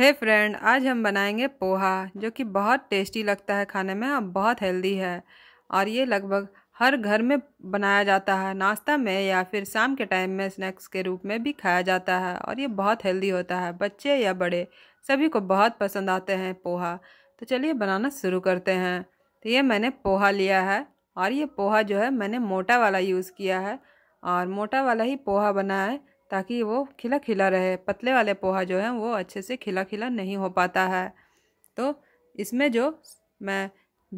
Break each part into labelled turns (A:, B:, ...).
A: हे hey friend आज हम बनाएंगे पोहा जो कि बहुत टेस्टी लगता है खाने में और बहुत हेल्दी है और ये लगभग हर घर में बनाया जाता है नाश्ता में या फिर शाम के टाइम में स्नैक्स के रूप में भी खाया जाता है और ये बहुत हेल्दी होता है बच्चे या बड़े सभी को बहुत पसंद आते हैं पोहा तो चलिए बनाना शुरू करते हैं तो ये मैंने पोहा लिया है और ये पोहा जो है मैंने मोटा वाला यूज़ किया है और मोटा वाला ही पोहा बना है ताकि वो खिला खिला रहे पतले वाले पोहा जो है वो अच्छे से खिला खिला नहीं हो पाता है तो इसमें जो मैं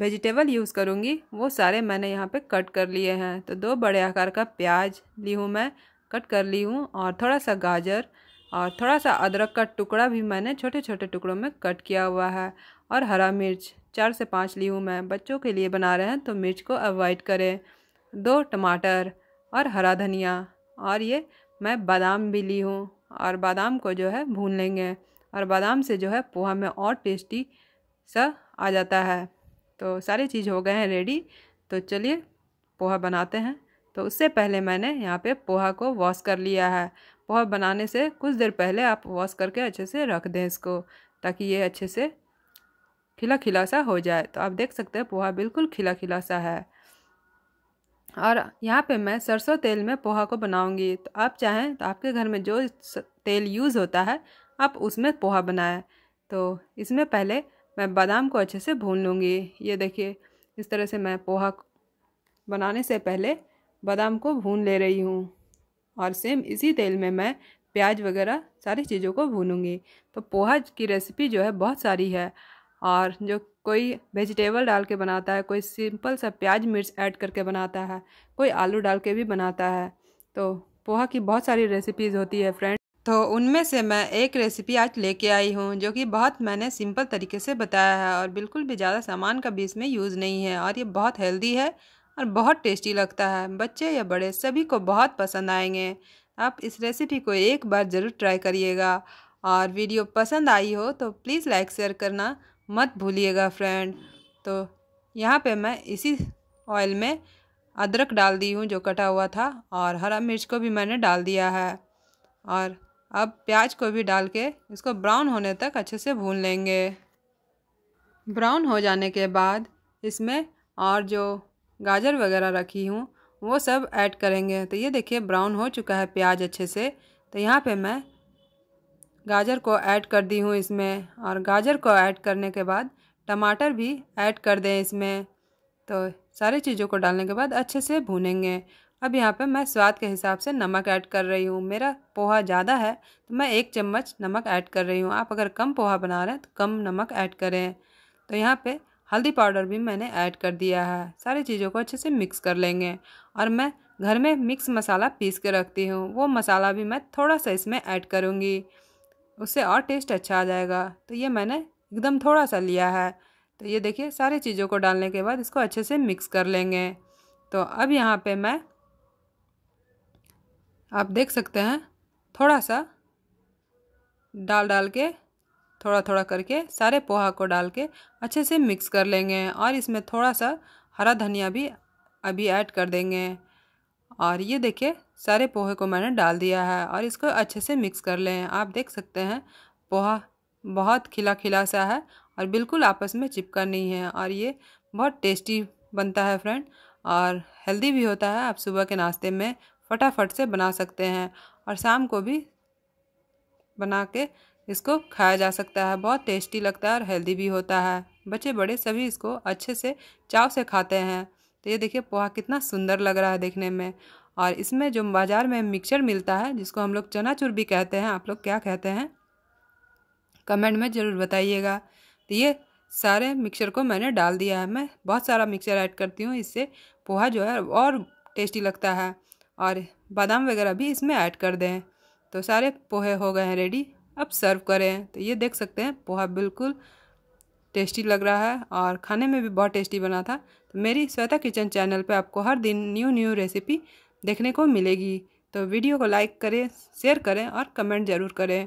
A: वेजिटेबल यूज़ करूँगी वो सारे मैंने यहाँ पे कट कर लिए हैं तो दो बड़े आकार का प्याज ली हूँ मैं कट कर ली हूँ और थोड़ा सा गाजर और थोड़ा सा अदरक का टुकड़ा भी मैंने छोटे छोटे टुकड़ों में कट किया हुआ है और हरा मिर्च चार से पाँच ली हूँ मैं बच्चों के लिए बना रहे हैं तो मिर्च को अवॉइड करें दो टमाटर और हरा धनिया और ये मैं बादाम भी ली हूँ और बादाम को जो है भून लेंगे और बादाम से जो है पोहा में और टेस्टी सा आ जाता है तो सारी चीज़ हो गए हैं रेडी तो चलिए पोहा बनाते हैं तो उससे पहले मैंने यहाँ पे पोहा को वॉश कर लिया है पोहा बनाने से कुछ देर पहले आप वॉश करके अच्छे से रख दें इसको ताकि ये अच्छे से खिला खिला सा हो जाए तो आप देख सकते हैं पोहा बिल्कुल खिला खिला सा है और यहाँ पे मैं सरसों तेल में पोहा को बनाऊंगी तो आप चाहें तो आपके घर में जो तेल यूज़ होता है आप उसमें पोहा बनाएं तो इसमें पहले मैं बादाम को अच्छे से भून लूँगी ये देखिए इस तरह से मैं पोहा बनाने से पहले बादाम को भून ले रही हूँ और सेम इसी तेल में मैं प्याज वगैरह सारी चीज़ों को भूनूंगी तो पोहा की रेसिपी जो है बहुत सारी है और जो कोई वेजिटेबल डाल के बनाता है कोई सिंपल सा प्याज मिर्च ऐड करके बनाता है कोई आलू डाल के भी बनाता है तो पोहा की बहुत सारी रेसिपीज़ होती है फ्रेंड तो उनमें से मैं एक रेसिपी आज लेके आई हूँ जो कि बहुत मैंने सिंपल तरीके से बताया है और बिल्कुल भी ज़्यादा सामान का भी इसमें यूज़ नहीं है और ये बहुत हेल्दी है और बहुत टेस्टी लगता है बच्चे या बड़े सभी को बहुत पसंद आएंगे आप इस रेसिपी को एक बार ज़रूर ट्राई करिएगा और वीडियो पसंद आई हो तो प्लीज़ लाइक शेयर करना मत भूलिएगा फ्रेंड तो यहाँ पे मैं इसी ऑयल में अदरक डाल दी हूँ जो कटा हुआ था और हरा मिर्च को भी मैंने डाल दिया है और अब प्याज को भी डाल के इसको ब्राउन होने तक अच्छे से भून लेंगे ब्राउन हो जाने के बाद इसमें और जो गाजर वगैरह रखी हूँ वो सब ऐड करेंगे तो ये देखिए ब्राउन हो चुका है प्याज अच्छे से तो यहाँ पे मैं गाजर को ऐड कर दी हूँ इसमें और गाजर को ऐड करने के बाद टमाटर भी ऐड कर दें इसमें तो सारी चीज़ों को डालने के बाद अच्छे से भूनेंगे अब यहाँ पे मैं स्वाद के हिसाब से नमक ऐड कर रही हूँ मेरा पोहा ज़्यादा है तो मैं एक चम्मच नमक ऐड कर रही हूँ आप अगर कम पोहा बना रहे हैं तो कम नमक ऐड करें तो यहाँ पर हल्दी पाउडर भी मैंने ऐड कर दिया है सारी चीज़ों को अच्छे से मिक्स कर लेंगे और मैं घर में मिक्स मसाला पीस के रखती हूँ वो मसाला भी मैं थोड़ा सा इसमें ऐड करूँगी उससे और टेस्ट अच्छा आ जाएगा तो ये मैंने एकदम थोड़ा सा लिया है तो ये देखिए सारी चीज़ों को डालने के बाद इसको अच्छे से मिक्स कर लेंगे तो अब यहाँ पे मैं आप देख सकते हैं थोड़ा सा डाल डाल के थोड़ा थोड़ा करके सारे पोहा को डाल के अच्छे से मिक्स कर लेंगे और इसमें थोड़ा सा हरा धनिया भी अभी ऐड कर देंगे और ये देखिए सारे पोहे को मैंने डाल दिया है और इसको अच्छे से मिक्स कर लें आप देख सकते हैं पोहा बहुत खिला खिला सा है और बिल्कुल आपस में चिपका नहीं है और ये बहुत टेस्टी बनता है फ्रेंड और हेल्दी भी होता है आप सुबह के नाश्ते में फटाफट से बना सकते हैं और शाम को भी बना के इसको खाया जा सकता है बहुत टेस्टी लगता है और हेल्दी भी होता है बच्चे बड़े सभी इसको अच्छे से चाव से खाते हैं तो ये देखिए पोहा कितना सुंदर लग रहा है देखने में और इसमें जो बाज़ार में मिक्सचर मिलता है जिसको हम लोग चनाचूर भी कहते हैं आप लोग क्या कहते हैं कमेंट में ज़रूर बताइएगा तो ये सारे मिक्सचर को मैंने डाल दिया है मैं बहुत सारा मिक्सचर ऐड करती हूँ इससे पोहा जो है और टेस्टी लगता है और बादाम वगैरह भी इसमें ऐड कर दें तो सारे पोहे हो गए हैं रेडी अब सर्व करें तो ये देख सकते हैं पोहा बिल्कुल टेस्टी लग रहा है और खाने में भी बहुत टेस्टी बना था तो मेरी श्वेता किचन चैनल पे आपको हर दिन न्यू न्यू रेसिपी देखने को मिलेगी तो वीडियो को लाइक करें शेयर करें और कमेंट ज़रूर करें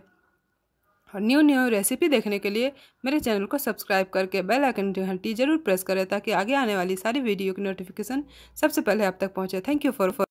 A: और न्यू न्यू रेसिपी देखने के लिए मेरे चैनल को सब्सक्राइब करके बेल आइकन घंटी जरूर प्रेस करें ताकि आगे आने वाली सारी वीडियो की नोटिफिकेशन सबसे पहले आप तक पहुंचे थैंक यू फॉर फॉर